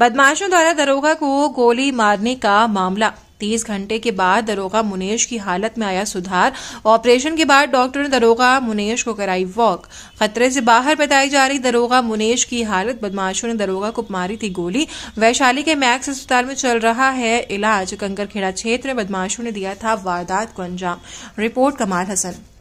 बदमाशों द्वारा दरोगा को गोली मारने का मामला तीस घंटे के बाद दरोगा मुनेश की हालत में आया सुधार ऑपरेशन के बाद डॉक्टर ने दरोगा मुनेश को कराई वॉक खतरे से बाहर बताई जा रही दरोगा मुनेश की हालत बदमाशों ने दरोगा को मारी थी गोली वैशाली के मैक्स अस्पताल में चल रहा है इलाज कंकरखेड़ा क्षेत्र में बदमाशों ने दिया था वारदात को अंजाम रिपोर्ट कमाल हसन